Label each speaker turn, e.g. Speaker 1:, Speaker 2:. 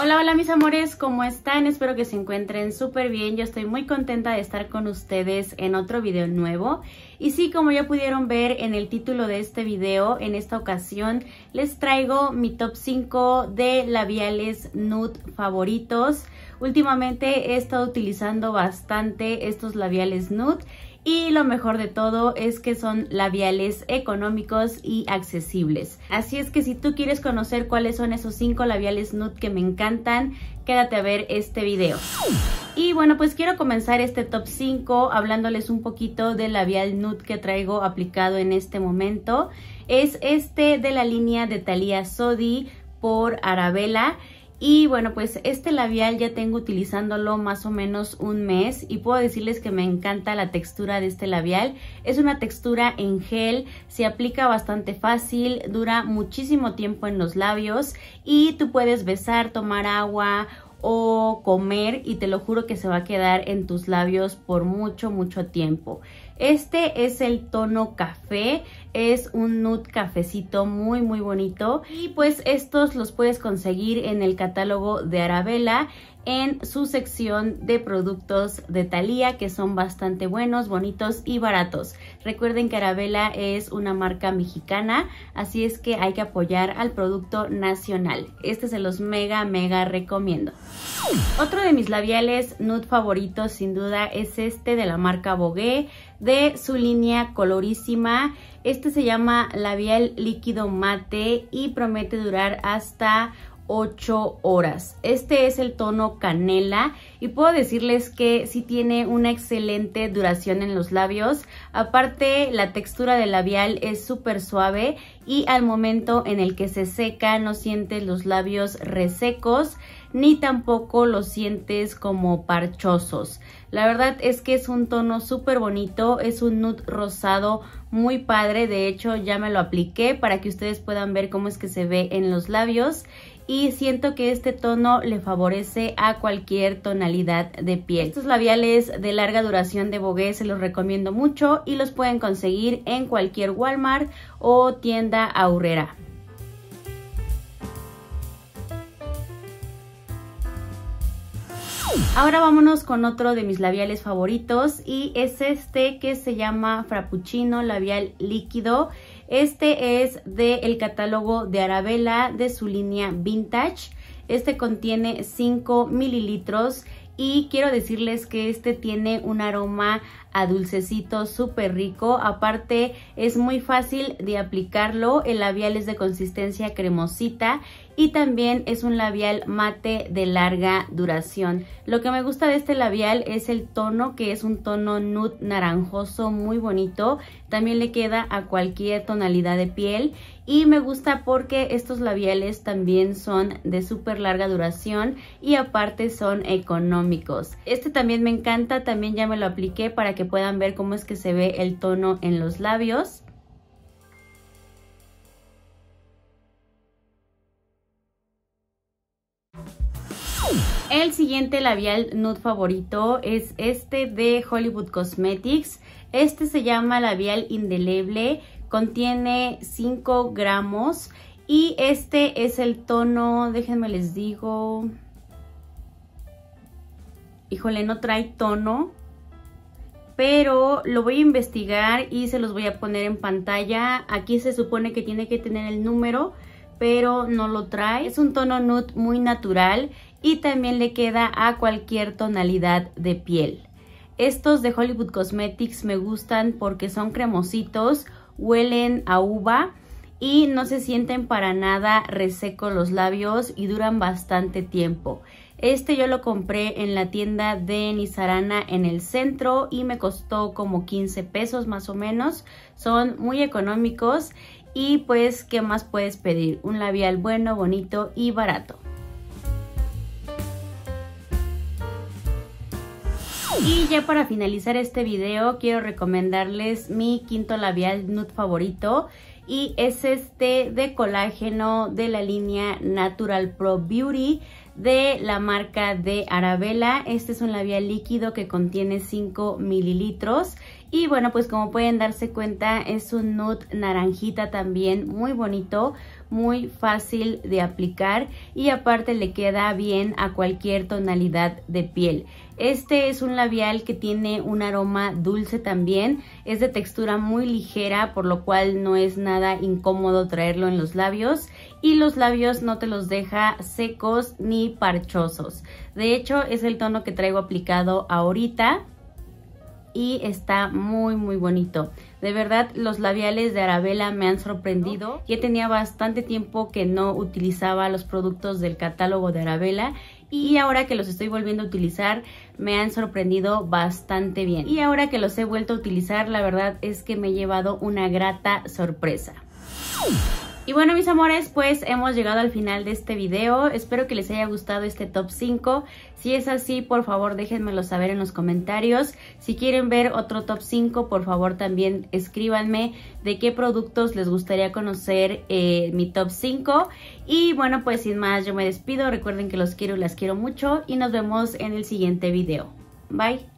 Speaker 1: Hola, hola mis amores, ¿cómo están? Espero que se encuentren súper bien. Yo estoy muy contenta de estar con ustedes en otro video nuevo. Y sí, como ya pudieron ver en el título de este video, en esta ocasión les traigo mi top 5 de labiales nude favoritos. Últimamente he estado utilizando bastante estos labiales nude y lo mejor de todo es que son labiales económicos y accesibles. Así es que si tú quieres conocer cuáles son esos 5 labiales nude que me encantan, quédate a ver este video. Y bueno, pues quiero comenzar este top 5 hablándoles un poquito del labial nude que traigo aplicado en este momento. Es este de la línea de Thalia Sodi por Arabella. Y bueno, pues este labial ya tengo utilizándolo más o menos un mes y puedo decirles que me encanta la textura de este labial. Es una textura en gel, se aplica bastante fácil, dura muchísimo tiempo en los labios y tú puedes besar, tomar agua o comer y te lo juro que se va a quedar en tus labios por mucho, mucho tiempo. Este es el tono café, es un nude cafecito muy muy bonito y pues estos los puedes conseguir en el catálogo de Arabella en su sección de productos de Thalía que son bastante buenos, bonitos y baratos. Recuerden que Arabella es una marca mexicana, así es que hay que apoyar al producto nacional. Este se los mega mega recomiendo. Otro de mis labiales nude favoritos sin duda es este de la marca Bogué de su línea colorísima. Este se llama labial líquido mate y promete durar hasta 8 horas. Este es el tono canela y puedo decirles que sí tiene una excelente duración en los labios. Aparte la textura del labial es súper suave y al momento en el que se seca no sientes los labios resecos ni tampoco los sientes como parchosos. La verdad es que es un tono súper bonito, es un nude rosado muy padre, de hecho ya me lo apliqué para que ustedes puedan ver cómo es que se ve en los labios y siento que este tono le favorece a cualquier tonalidad de piel. Estos labiales de larga duración de Bogué se los recomiendo mucho y los pueden conseguir en cualquier Walmart o tienda aurrera. Ahora vámonos con otro de mis labiales favoritos y es este que se llama Frappuccino Labial Líquido. Este es del catálogo de Arabella de su línea Vintage. Este contiene 5 mililitros y quiero decirles que este tiene un aroma a dulcecito súper rico. Aparte es muy fácil de aplicarlo, el labial es de consistencia cremosita y también es un labial mate de larga duración. Lo que me gusta de este labial es el tono que es un tono nude naranjoso muy bonito. También le queda a cualquier tonalidad de piel y me gusta porque estos labiales también son de súper larga duración y aparte son económicos. Este también me encanta, también ya me lo apliqué para que puedan ver cómo es que se ve el tono en los labios. El siguiente labial nude favorito es este de Hollywood Cosmetics. Este se llama labial indeleble, contiene 5 gramos y este es el tono, déjenme les digo... Híjole, no trae tono, pero lo voy a investigar y se los voy a poner en pantalla. Aquí se supone que tiene que tener el número, pero no lo trae. Es un tono nude muy natural y también le queda a cualquier tonalidad de piel. Estos de Hollywood Cosmetics me gustan porque son cremositos, huelen a uva y no se sienten para nada reseco los labios y duran bastante tiempo. Este yo lo compré en la tienda de Nizarana en el centro y me costó como 15 pesos más o menos. Son muy económicos y pues ¿qué más puedes pedir? Un labial bueno, bonito y barato. Y ya para finalizar este video quiero recomendarles mi quinto labial nude favorito y es este de colágeno de la línea Natural Pro Beauty de la marca de Arabella. Este es un labial líquido que contiene 5 mililitros y bueno, pues como pueden darse cuenta, es un nude naranjita también, muy bonito, muy fácil de aplicar y aparte le queda bien a cualquier tonalidad de piel. Este es un labial que tiene un aroma dulce también, es de textura muy ligera por lo cual no es nada incómodo traerlo en los labios y los labios no te los deja secos ni parchosos. De hecho es el tono que traigo aplicado ahorita y está muy muy bonito. De verdad los labiales de Arabella me han sorprendido. Ya tenía bastante tiempo que no utilizaba los productos del catálogo de Arabella y ahora que los estoy volviendo a utilizar me han sorprendido bastante bien. Y ahora que los he vuelto a utilizar la verdad es que me he llevado una grata sorpresa. Y bueno mis amores, pues hemos llegado al final de este video. Espero que les haya gustado este top 5. Si es así, por favor déjenmelo saber en los comentarios. Si quieren ver otro top 5, por favor también escríbanme de qué productos les gustaría conocer eh, mi top 5. Y bueno, pues sin más yo me despido. Recuerden que los quiero y las quiero mucho y nos vemos en el siguiente video. Bye.